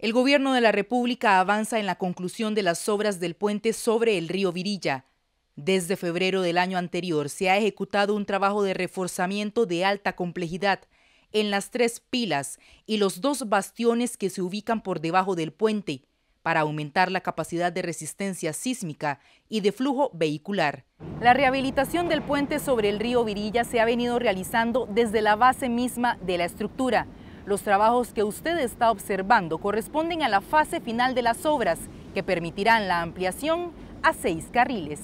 El gobierno de la República avanza en la conclusión de las obras del puente sobre el río Virilla. Desde febrero del año anterior se ha ejecutado un trabajo de reforzamiento de alta complejidad en las tres pilas y los dos bastiones que se ubican por debajo del puente para aumentar la capacidad de resistencia sísmica y de flujo vehicular. La rehabilitación del puente sobre el río Virilla se ha venido realizando desde la base misma de la estructura los trabajos que usted está observando corresponden a la fase final de las obras, que permitirán la ampliación a seis carriles.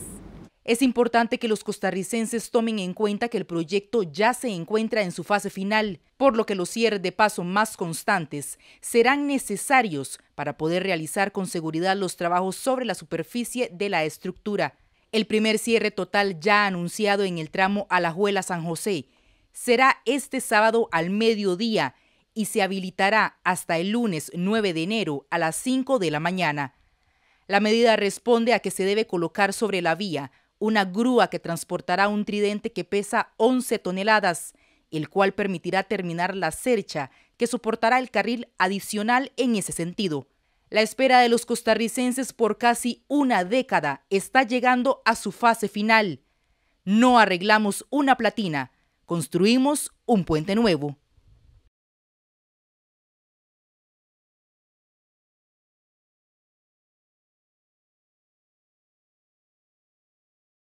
Es importante que los costarricenses tomen en cuenta que el proyecto ya se encuentra en su fase final, por lo que los cierres de paso más constantes serán necesarios para poder realizar con seguridad los trabajos sobre la superficie de la estructura. El primer cierre total ya anunciado en el tramo Alajuela-San José será este sábado al mediodía y se habilitará hasta el lunes 9 de enero a las 5 de la mañana. La medida responde a que se debe colocar sobre la vía una grúa que transportará un tridente que pesa 11 toneladas, el cual permitirá terminar la cercha que soportará el carril adicional en ese sentido. La espera de los costarricenses por casi una década está llegando a su fase final. No arreglamos una platina, construimos un puente nuevo.